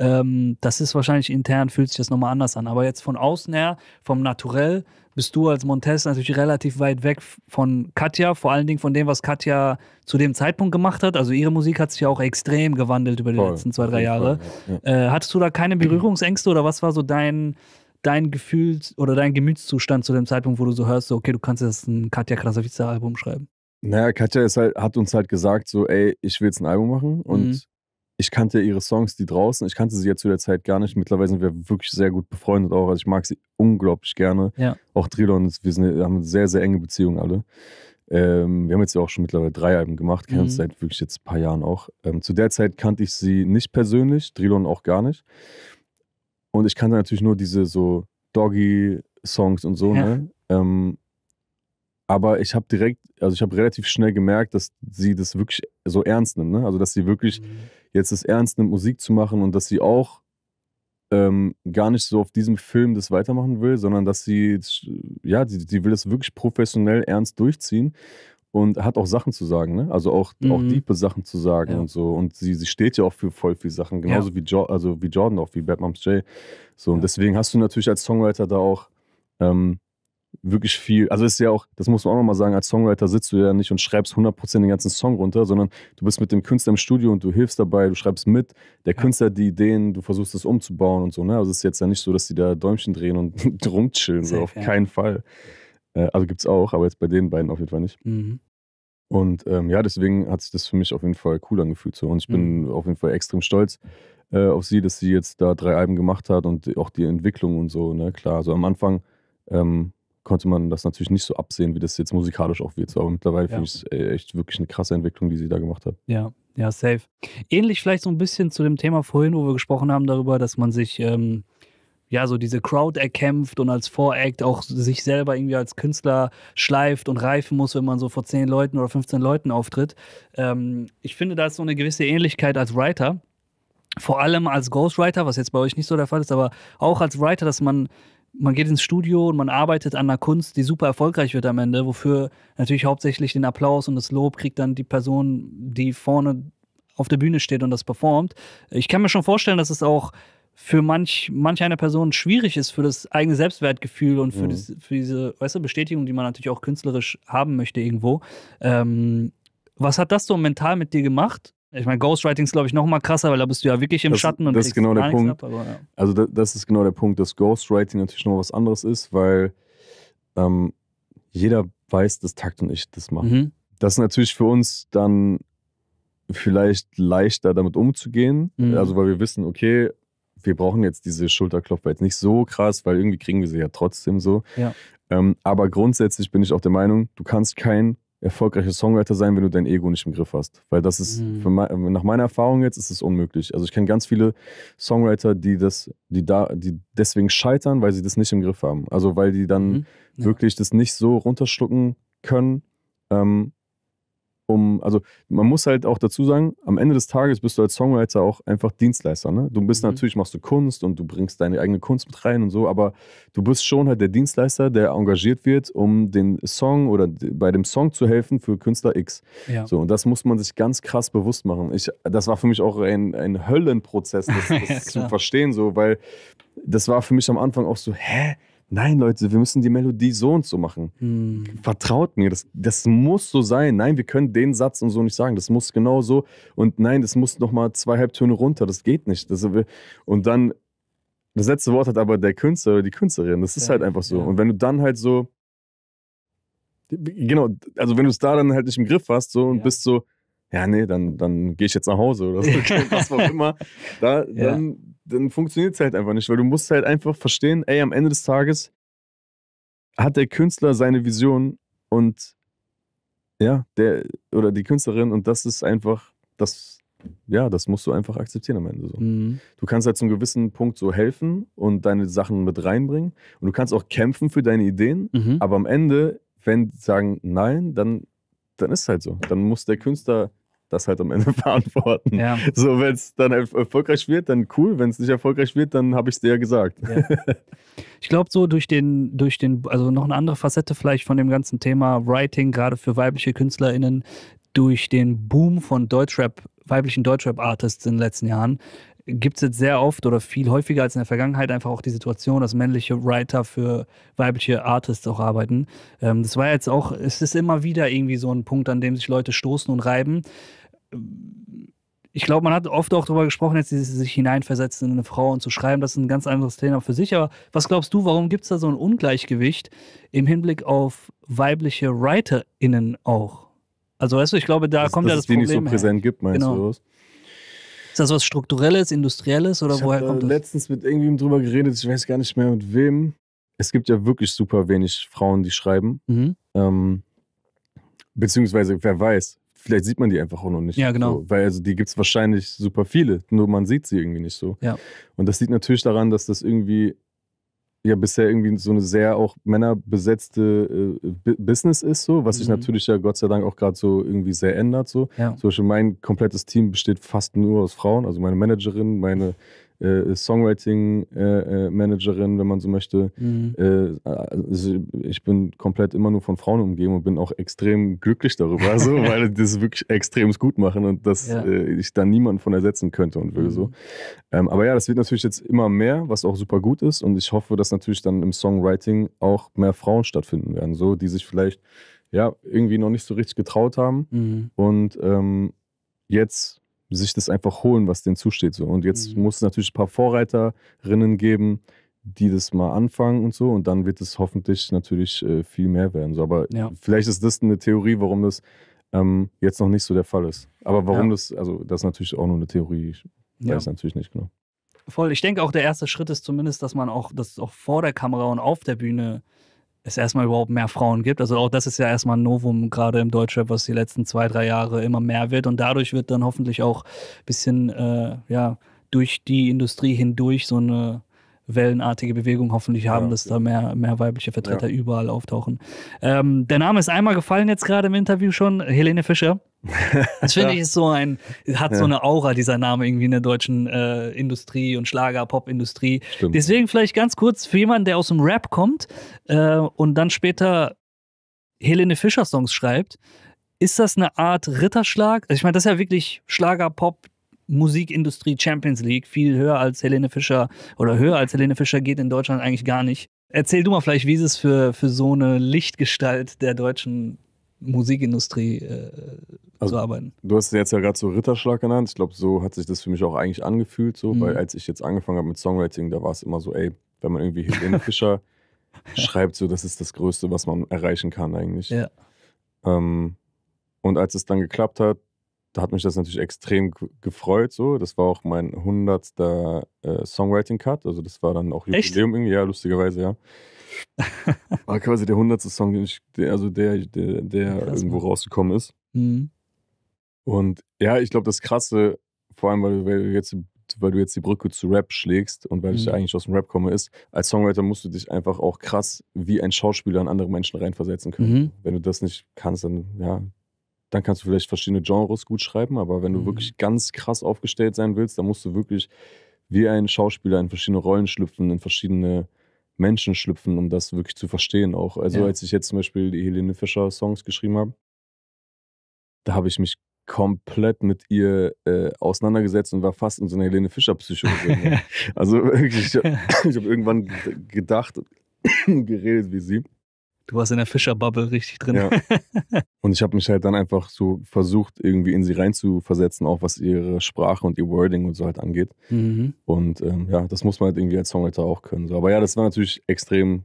ähm, das ist wahrscheinlich intern, fühlt sich das nochmal anders an. Aber jetzt von außen her, vom Naturell, bist du als Montez natürlich relativ weit weg von Katja, vor allen Dingen von dem, was Katja zu dem Zeitpunkt gemacht hat. Also ihre Musik hat sich ja auch extrem gewandelt über die Voll. letzten zwei, drei Jahre. ja. äh, hattest du da keine Berührungsängste oder was war so dein, dein Gefühl oder dein Gemütszustand zu dem Zeitpunkt, wo du so hörst, so, okay, du kannst jetzt ein Katja Krasavica-Album schreiben? Naja, Katja halt, hat uns halt gesagt, so, ey, ich will jetzt ein Album machen und mhm ich kannte ihre Songs, die draußen. Ich kannte sie ja zu der Zeit gar nicht. Mittlerweile sind wir wirklich sehr gut befreundet auch. Also ich mag sie unglaublich gerne. Ja. Auch Trilon, wir sind, haben eine sehr, sehr enge Beziehung alle. Ähm, wir haben jetzt ja auch schon mittlerweile drei Alben gemacht, kennen mhm. uns seit wirklich jetzt ein paar Jahren auch. Ähm, zu der Zeit kannte ich sie nicht persönlich, Drilon auch gar nicht. Und ich kannte natürlich nur diese so Doggy-Songs und so, ja. ne? Ähm, aber ich habe direkt, also ich habe relativ schnell gemerkt, dass sie das wirklich so ernst nimmt, ne? Also dass sie wirklich. Mhm jetzt es ernst nimmt, Musik zu machen und dass sie auch ähm, gar nicht so auf diesem Film das weitermachen will, sondern dass sie, ja, die, die will das wirklich professionell ernst durchziehen und hat auch Sachen zu sagen, ne? Also auch, mhm. auch diepe Sachen zu sagen ja. und so. Und sie, sie steht ja auch für voll viel Sachen, genauso ja. wie, jo also wie Jordan auch, wie Bad Moms J. So, ja. und deswegen hast du natürlich als Songwriter da auch ähm, wirklich viel, also ist ja auch, das muss man auch nochmal sagen, als Songwriter sitzt du ja nicht und schreibst 100% den ganzen Song runter, sondern du bist mit dem Künstler im Studio und du hilfst dabei, du schreibst mit, der ja. Künstler die Ideen, du versuchst das umzubauen und so, ne? Also es ist jetzt ja nicht so, dass die da Däumchen drehen und rumchillen, so auf ja. keinen Fall. Äh, also gibt's auch, aber jetzt bei den beiden auf jeden Fall nicht. Mhm. Und ähm, ja, deswegen hat sich das für mich auf jeden Fall cool angefühlt. So. Und ich bin mhm. auf jeden Fall extrem stolz äh, auf sie, dass sie jetzt da drei Alben gemacht hat und auch die Entwicklung und so. Ne? Klar, also am Anfang ähm, konnte man das natürlich nicht so absehen, wie das jetzt musikalisch auch wird. aber mittlerweile ja. finde ich es äh, echt wirklich eine krasse Entwicklung, die sie da gemacht hat. Ja, ja, safe. Ähnlich vielleicht so ein bisschen zu dem Thema vorhin, wo wir gesprochen haben darüber, dass man sich ähm, ja so diese Crowd erkämpft und als Voract auch sich selber irgendwie als Künstler schleift und reifen muss, wenn man so vor 10 Leuten oder 15 Leuten auftritt. Ähm, ich finde, da ist so eine gewisse Ähnlichkeit als Writer vor allem als Ghostwriter, was jetzt bei euch nicht so der Fall ist, aber auch als Writer, dass man man geht ins Studio und man arbeitet an einer Kunst, die super erfolgreich wird am Ende, wofür natürlich hauptsächlich den Applaus und das Lob kriegt dann die Person, die vorne auf der Bühne steht und das performt. Ich kann mir schon vorstellen, dass es auch für manch, manch eine Person schwierig ist, für das eigene Selbstwertgefühl und für, mhm. das, für diese weißt du, Bestätigung, die man natürlich auch künstlerisch haben möchte irgendwo. Ähm, was hat das so mental mit dir gemacht? Ich meine, Ghostwriting ist, glaube ich, noch mal krasser, weil da bist du ja wirklich im das, Schatten und das ist genau der Punkt. Ab, aber, ja. Also das, das, ist genau der Punkt, dass Ghostwriting natürlich noch was anderes ist, weil ähm, jeder weiß, dass Takt und ich das machen. Mhm. Das ist natürlich für uns dann vielleicht leichter, damit umzugehen. Mhm. Also weil wir wissen, okay, wir brauchen jetzt diese Schulterklopfer jetzt nicht so krass, weil irgendwie kriegen wir sie ja trotzdem so. Ja. Ähm, aber grundsätzlich bin ich auch der Meinung, du kannst kein erfolgreicher Songwriter sein, wenn du dein Ego nicht im Griff hast. Weil das ist, mhm. mein, nach meiner Erfahrung jetzt, ist es unmöglich. Also ich kenne ganz viele Songwriter, die das, die da, die deswegen scheitern, weil sie das nicht im Griff haben. Also weil die dann mhm. ja. wirklich das nicht so runterschlucken können, ähm, um, also man muss halt auch dazu sagen, am Ende des Tages bist du als Songwriter auch einfach Dienstleister. Ne? Du bist mhm. natürlich, machst du Kunst und du bringst deine eigene Kunst mit rein und so, aber du bist schon halt der Dienstleister, der engagiert wird, um den Song oder bei dem Song zu helfen für Künstler X. Ja. So, und das muss man sich ganz krass bewusst machen. Ich, das war für mich auch ein, ein Höllenprozess, das, das ja, zu verstehen, so, weil das war für mich am Anfang auch so, hä? nein Leute, wir müssen die Melodie so und so machen. Hm. Vertraut mir, das, das muss so sein. Nein, wir können den Satz und so nicht sagen. Das muss genau so. Und nein, das muss nochmal zwei Halbtöne runter. Das geht nicht. Das, und dann, das letzte Wort hat aber der Künstler oder die Künstlerin. Das ist halt einfach so. Ja. Und wenn du dann halt so, genau, also wenn du es da dann halt nicht im Griff hast so und ja. bist so, ja, nee, dann, dann gehe ich jetzt nach Hause oder so, was auch immer, da, dann dann funktioniert es halt einfach nicht, weil du musst halt einfach verstehen, ey, am Ende des Tages hat der Künstler seine Vision und ja, der oder die Künstlerin und das ist einfach, das, ja, das musst du einfach akzeptieren am Ende. So. Mhm. Du kannst halt zu einem gewissen Punkt so helfen und deine Sachen mit reinbringen und du kannst auch kämpfen für deine Ideen, mhm. aber am Ende, wenn sagen nein, dann, dann ist es halt so. Dann muss der Künstler das halt am Ende verantworten. Ja. So, wenn es dann erfolgreich wird, dann cool. Wenn es nicht erfolgreich wird, dann habe ich es dir ja gesagt. Ja. Ich glaube, so durch den, durch den, also noch eine andere Facette vielleicht von dem ganzen Thema Writing, gerade für weibliche KünstlerInnen, durch den Boom von Deutschrap, weiblichen Deutschrap-Artists in den letzten Jahren, gibt es jetzt sehr oft oder viel häufiger als in der Vergangenheit einfach auch die Situation, dass männliche Writer für weibliche Artists auch arbeiten. Ähm, das war jetzt auch, es ist immer wieder irgendwie so ein Punkt, an dem sich Leute stoßen und reiben ich glaube, man hat oft auch darüber gesprochen, jetzt dieses sich hineinversetzen in eine Frau und zu schreiben, das ist ein ganz anderes Thema für sich. Aber was glaubst du, warum gibt es da so ein Ungleichgewicht im Hinblick auf weibliche WriterInnen auch? Also, weißt du, ich glaube, da das, kommt ja das, Problem. Dass es die nicht so präsent her. gibt, meinst genau. du was? Ist das was Strukturelles, Industrielles oder ich woher kommt da das? letztens mit irgendjemandem drüber geredet, ich weiß gar nicht mehr mit wem. Es gibt ja wirklich super wenig Frauen, die schreiben. Mhm. Ähm, beziehungsweise, wer weiß, vielleicht sieht man die einfach auch noch nicht. Ja, genau. So, weil also die gibt es wahrscheinlich super viele, nur man sieht sie irgendwie nicht so. Ja. Und das liegt natürlich daran, dass das irgendwie ja bisher irgendwie so eine sehr auch männerbesetzte äh, Business ist, so, was mhm. sich natürlich ja Gott sei Dank auch gerade so irgendwie sehr ändert. So. Ja. Zum Beispiel mein komplettes Team besteht fast nur aus Frauen, also meine Managerin, meine äh, Songwriting-Managerin, äh, wenn man so möchte. Mhm. Äh, also ich bin komplett immer nur von Frauen umgeben und bin auch extrem glücklich darüber, also, weil die das wirklich extrem gut machen und dass ja. Äh, ich da niemanden von ersetzen könnte und will mhm. so. Ähm, aber ja, das wird natürlich jetzt immer mehr, was auch super gut ist und ich hoffe, dass natürlich dann im Songwriting auch mehr Frauen stattfinden werden, so die sich vielleicht ja irgendwie noch nicht so richtig getraut haben mhm. und ähm, jetzt sich das einfach holen, was denen zusteht. So. Und jetzt mhm. muss es natürlich ein paar Vorreiterinnen geben, die das mal anfangen und so. Und dann wird es hoffentlich natürlich äh, viel mehr werden. So, aber ja. vielleicht ist das eine Theorie, warum das ähm, jetzt noch nicht so der Fall ist. Aber warum ja. das, also das ist natürlich auch nur eine Theorie. Ich ja. natürlich nicht genau. Voll. Ich denke auch, der erste Schritt ist zumindest, dass man auch das auch vor der Kamera und auf der Bühne äh, es erstmal überhaupt mehr Frauen gibt. Also auch das ist ja erstmal ein Novum, gerade im Deutschrap, was die letzten zwei, drei Jahre immer mehr wird. Und dadurch wird dann hoffentlich auch ein bisschen, äh, ja, durch die Industrie hindurch so eine wellenartige Bewegung hoffentlich haben, ja, dass da mehr, mehr weibliche Vertreter ja. überall auftauchen. Ähm, der Name ist einmal gefallen jetzt gerade im Interview schon, Helene Fischer. Das finde ich ist so ein, hat ja. so eine Aura, dieser Name irgendwie in der deutschen äh, Industrie und Schlager-Pop-Industrie. Deswegen vielleicht ganz kurz für jemanden, der aus dem Rap kommt äh, und dann später Helene Fischer-Songs schreibt, ist das eine Art Ritterschlag? Also ich meine, das ist ja wirklich Schlager, Pop, Musikindustrie Champions League. Viel höher als Helene Fischer oder höher als Helene Fischer geht in Deutschland eigentlich gar nicht. Erzähl du mal vielleicht, wie ist es für, für so eine Lichtgestalt der deutschen Musikindustrie äh, also, zu arbeiten? Du hast es jetzt ja gerade so Ritterschlag genannt. Ich glaube, so hat sich das für mich auch eigentlich angefühlt, so, mhm. weil als ich jetzt angefangen habe mit Songwriting, da war es immer so, ey, wenn man irgendwie Helene Fischer schreibt, so, das ist das Größte, was man erreichen kann eigentlich. Ja. Ähm, und als es dann geklappt hat, da hat mich das natürlich extrem gefreut. So. Das war auch mein 100. Äh, Songwriting-Cut. Also das war dann auch Jubiläum Echt? irgendwie, ja, lustigerweise, ja. war quasi der 100. Song, den ich, der, also der, der, der Krass, irgendwo Mann. rausgekommen ist. Mhm. Und ja, ich glaube, das Krasse, vor allem, weil, weil, du jetzt, weil du jetzt die Brücke zu Rap schlägst und weil mhm. ich eigentlich aus dem Rap komme, ist, als Songwriter musst du dich einfach auch krass wie ein Schauspieler in andere Menschen reinversetzen können. Mhm. Wenn du das nicht kannst, dann ja, dann kannst du vielleicht verschiedene Genres gut schreiben, aber wenn du mhm. wirklich ganz krass aufgestellt sein willst, dann musst du wirklich wie ein Schauspieler in verschiedene Rollen schlüpfen, in verschiedene Menschen schlüpfen, um das wirklich zu verstehen auch. Also ja. als ich jetzt zum Beispiel die Helene Fischer Songs geschrieben habe, da habe ich mich komplett mit ihr äh, auseinandergesetzt und war fast in so einer Helene Fischer Psycho. Ne? also wirklich, ich, habe hab irgendwann gedacht, geredet wie sie. Du warst in der Fischerbubble richtig drin. Ja. Und ich habe mich halt dann einfach so versucht, irgendwie in sie reinzuversetzen, auch was ihre Sprache und ihr Wording und so halt angeht. Mhm. Und ähm, ja, das muss man halt irgendwie als Songwriter auch können. So. Aber ja, das war natürlich extrem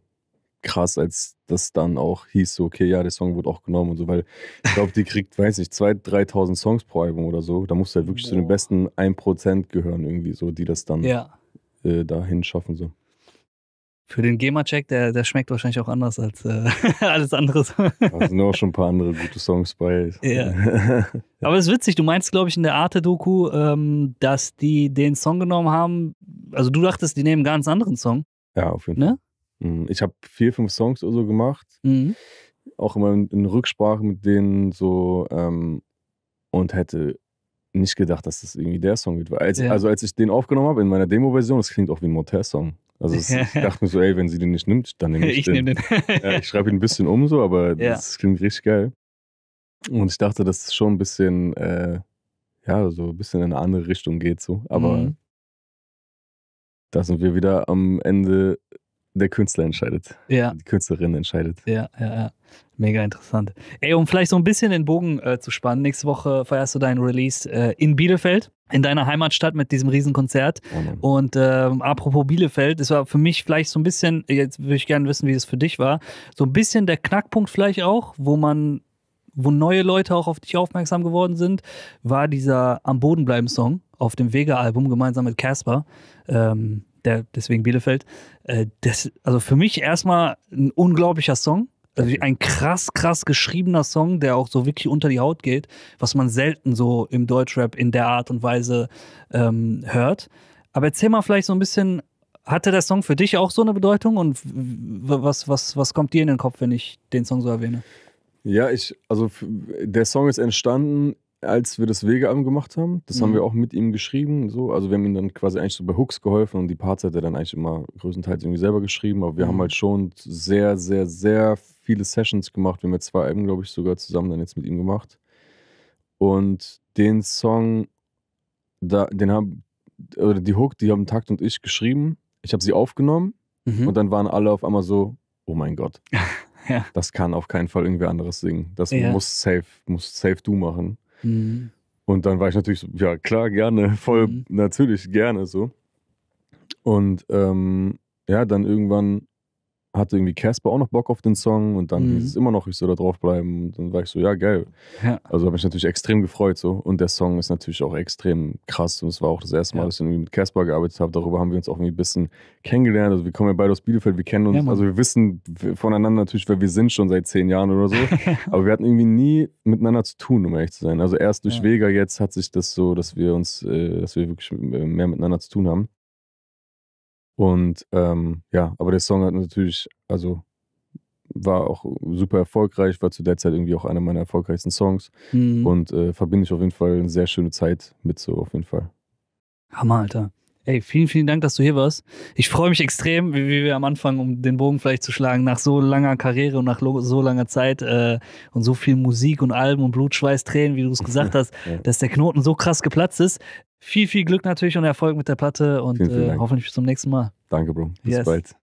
krass, als das dann auch hieß, so, okay, ja, der Song wurde auch genommen und so, weil ich glaube, die kriegt, weiß nicht, 2.000, 3.000 Songs pro Album oder so. Da musst du halt wirklich Boah. zu den besten 1% gehören, irgendwie so, die das dann ja. äh, dahin schaffen. So. Für den GEMA-Check, der, der schmeckt wahrscheinlich auch anders als äh, alles andere. da sind auch schon ein paar andere gute Songs bei. Ja. Aber es ist witzig, du meinst, glaube ich, in der Arte-Doku, ähm, dass die den Song genommen haben. Also du dachtest, die nehmen einen ganz anderen Song. Ja, auf jeden ne? Fall. Ne? Ich habe vier, fünf Songs oder so gemacht. Mhm. Auch immer in, Rücksprache mit denen so ähm, und hätte nicht gedacht, dass das irgendwie der Song wird. Als, ja. Also als ich den aufgenommen habe in meiner Demo-Version, das klingt auch wie ein Motel-Song. Also ich dachte mir so, ey, wenn sie den nicht nimmt, dann nehme ich, ich den. Nehm den. ja, ich schreibe ihn ein bisschen um so, aber ja. das klingt richtig geil. Und ich dachte, dass es schon ein bisschen, äh, ja, so ein bisschen in eine andere Richtung geht so. Aber mhm. da sind wir wieder am Ende der Künstler entscheidet. Ja. Die Künstlerin entscheidet. Ja, ja, ja. Mega interessant. Ey, um vielleicht so ein bisschen den Bogen äh, zu spannen, nächste Woche feierst du deinen Release äh, in Bielefeld, in deiner Heimatstadt mit diesem Riesenkonzert. Oh und äh, apropos Bielefeld, das war für mich vielleicht so ein bisschen, jetzt würde ich gerne wissen, wie es für dich war, so ein bisschen der Knackpunkt vielleicht auch, wo man, wo neue Leute auch auf dich aufmerksam geworden sind, war dieser Am Boden bleiben Song auf dem Vega-Album gemeinsam mit Casper. Ähm, der, deswegen Bielefeld. Äh, das, also für mich erstmal ein unglaublicher Song. Also ein krass, krass geschriebener Song, der auch so wirklich unter die Haut geht, was man selten so im Deutschrap in der Art und Weise ähm, hört. Aber erzähl mal vielleicht so ein bisschen, hatte der Song für dich auch so eine Bedeutung und was, was, was kommt dir in den Kopf, wenn ich den Song so erwähne? Ja, ich, also der Song ist entstanden als wir das Wegealbum gemacht haben, das mhm. haben wir auch mit ihm geschrieben. So. Also wir haben ihm dann quasi eigentlich so bei Hooks geholfen und die Parts hat er dann eigentlich immer größtenteils irgendwie selber geschrieben. Aber wir mhm. haben halt schon sehr, sehr, sehr viele Sessions gemacht. Wir haben ja zwei Alben, glaube ich, sogar zusammen dann jetzt mit ihm gemacht. Und den Song, da, den haben, oder die Hook, die haben Takt und ich geschrieben. Ich habe sie aufgenommen mhm. und dann waren alle auf einmal so, oh mein Gott. ja. Das kann auf keinen Fall irgendwer anderes singen. Das ja. muss safe, muss safe du machen. Mhm. Und dann war ich natürlich so, ja klar, gerne, voll mhm. natürlich gerne so. Und ähm, ja, dann irgendwann hatte irgendwie Casper auch noch Bock auf den Song und dann mhm. hieß es immer noch, ich soll da draufbleiben. Und dann war ich so, ja, geil. Ja. Also habe ich natürlich extrem gefreut so. Und der Song ist natürlich auch extrem krass. Und es war auch das erste Mal, ja. dass ich irgendwie mit Casper gearbeitet habe. Darüber haben wir uns auch irgendwie ein bisschen kennengelernt. Also wir kommen ja beide aus Bielefeld, wir kennen uns, ja, also wir wissen voneinander natürlich, weil wir sind schon seit zehn Jahren oder so. Aber wir hatten irgendwie nie miteinander zu tun, um ehrlich zu sein. Also erst durch Vega jetzt hat sich das so, dass wir uns, äh, dass wir wirklich mehr miteinander zu tun haben. Und ähm, ja, aber der Song hat natürlich, also war auch super erfolgreich, war zu der Zeit irgendwie auch einer meiner erfolgreichsten Songs mhm. und äh, verbinde ich auf jeden Fall eine sehr schöne Zeit mit so auf jeden Fall. Hammer, Alter. Ey, vielen, vielen Dank, dass du hier warst. Ich freue mich extrem, wie, wie, wir am Anfang, um den Bogen vielleicht zu schlagen, nach so langer Karriere und nach so langer Zeit äh, und so viel Musik und Alben und Blut, Tränen, wie du es gesagt hast, ja. dass der Knoten so krass geplatzt ist viel, viel Glück natürlich und Erfolg mit der Platte und vielen, vielen äh, hoffentlich bis zum nächsten Mal. Danke, Bro. Bis yes. bald.